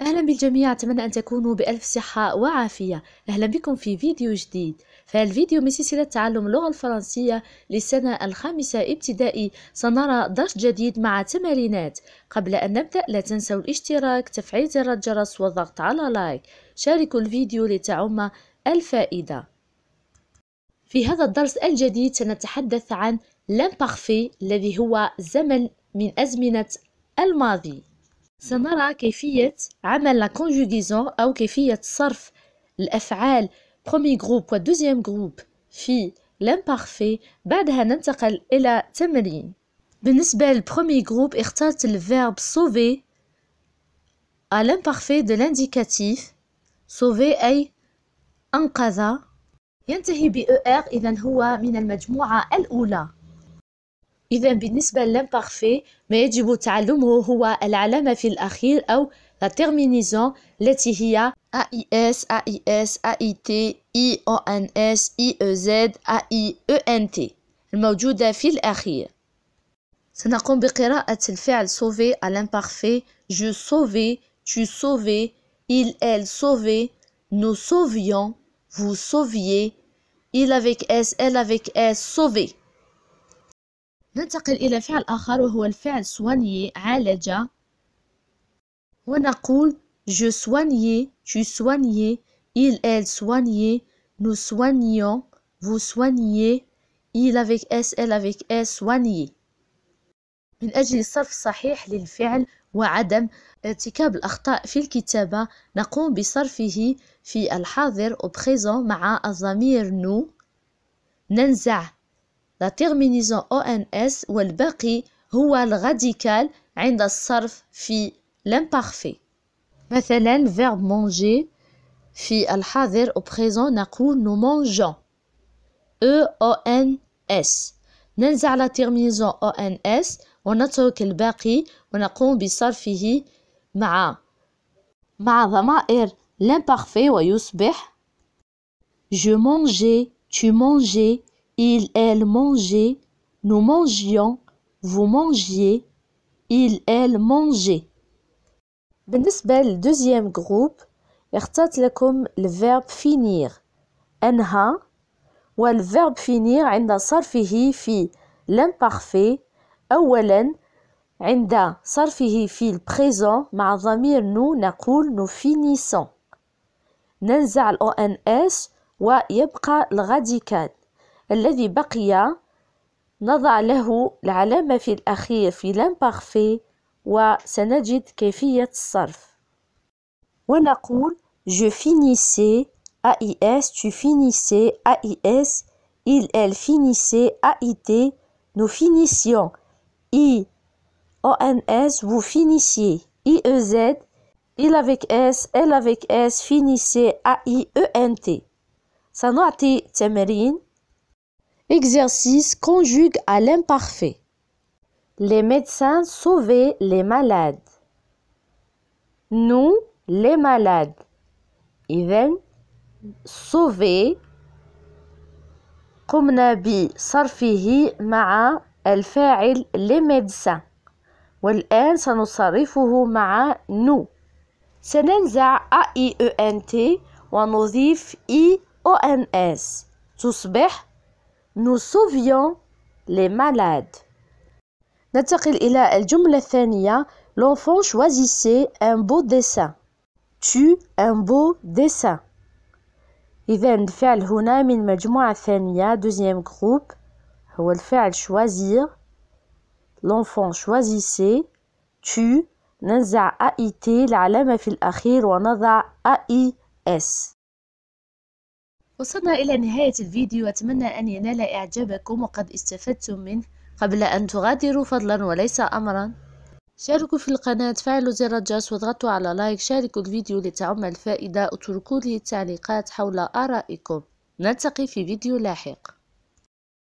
أهلا بالجميع أتمنى أن تكونوا بألف صحة وعافية أهلا بكم في فيديو جديد فالفيديو من سلسلة تعلم اللغة الفرنسية للسنة الخامسة ابتدائي سنرى درس جديد مع تمارينات قبل أن نبدأ لا تنسوا الاشتراك تفعيل زر الجرس والضغط على لايك شاركوا الفيديو لتعم الفائدة في هذا الدرس الجديد سنتحدث عن l'imparfait الذي هو زمن من أزمنة الماضي سنرى كيفية عمل لا كونجوغيزون أو كيفية صرف الأفعال برومي جروب ودوزيام جروب في لامبارفي بعدها ننتقل إلى تمرين بالنسبة للبرومي جروب اخترت الفيرب سوفي à l'imparfait de l'indicatif sauver أي أنقذ ينتهي بأر e إذا هو من المجموعة الأولى إذا بالنسبة للإمبارفي ما يجب تعلمه هو العلامة في الأخير أو la terminaison التي هي AIS, AIS, AIT, IONS, IEZ, AIENT الموجودة في الأخير سنقوم بقراءة الفعل sauver à l'imparfait je sauvais, tu sauvais, il, elle sauvait, nous sauvions, vous sauviez, il avec S, elle avec S, sauver. ننتقل إلى فعل آخر وهو الفعل سواني عالج ونقول je soignais tu soignais il elle soignait nous soignons vous soignez il avec s elle avec s e, soignez من أجل الصرف الصحيح للفعل وعدم ارتكاب الأخطاء في الكتابة نقوم بصرفه في الحاضر أو بريزون مع الضمير نو ننزع لا تيرمينيزون او ان اس والباقي هو الغاديكال عند الصرف في لامبارفي مثلا فيرب مانجي في الحاضر او présent نقول نو مانجون او او ان اس ننزع لا تيرمينيزون او ان اس ونترك الباقي ونقوم بصرفه مع مع ضمائر لامبارفي ويصبح je mangeais tu mangeais Il, elle mangeait, nous mangions, vous mangez, il, elle mangeait. Pour deuxième groupe, écoutez comme le verbe finir. En ha. Ou le verbe finir, il y a de l'imparfait. Ou il y présent, un peu de le nous finissons. On nous un yepra radical? الذي بقي نضع له العلامة في الأخير في لامبارفي وسنجد كيفية الصرف ونقول je finissais AIS tu finissais AIS il elle finissait AIT nous finissions I ONS vous finissiez IEZ il avec S elle avec S finissait AIENT سنعطي تمرين Exercice conjugue à l'imparfait. Les médecins sauvaient les malades. Nous, les malades. إذن sauver قمنا بصرفه مع الفاعل les médecins والآن سنصرفه مع nous سننزع a i e n t ونضيف i o n s تصبح nous sauvions les malades. ننتقل إلى الجملة الثانية L'enfant choisissait un beau dessin. Tu un beau dessin. إذا الفعل هنا من مجموعة ثانية deuxième groupe هو الفعل choisir L'enfant choisissait Tu ننزع AIT العلامة في الأخير ونضع AIS وصلنا إلى نهاية الفيديو أتمنى أن ينال إعجابكم وقد استفدتم منه قبل أن تغادروا فضلا وليس أمرا شاركوا في القناة فعلوا زر الجرس واضغطوا على لايك شاركوا الفيديو لتعم الفائدة اتركوا لي التعليقات حول آرائكم نلتقي في فيديو لاحق